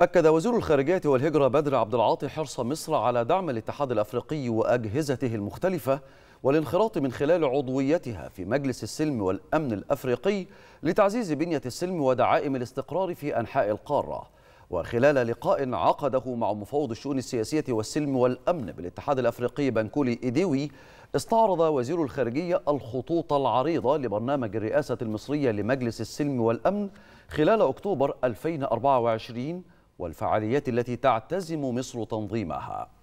أكد وزير الخارجية والهجرة بدر عبد العاطي حرص مصر على دعم الاتحاد الأفريقي وأجهزته المختلفة والانخراط من خلال عضويتها في مجلس السلم والأمن الأفريقي لتعزيز بنية السلم ودعائم الاستقرار في أنحاء القارة وخلال لقاء عقده مع مفوض الشؤون السياسية والسلم والأمن بالاتحاد الأفريقي بنكولي إيديوي استعرض وزير الخارجية الخطوط العريضة لبرنامج الرئاسة المصرية لمجلس السلم والأمن خلال أكتوبر 2024 والفعاليات التي تعتزم مصر تنظيمها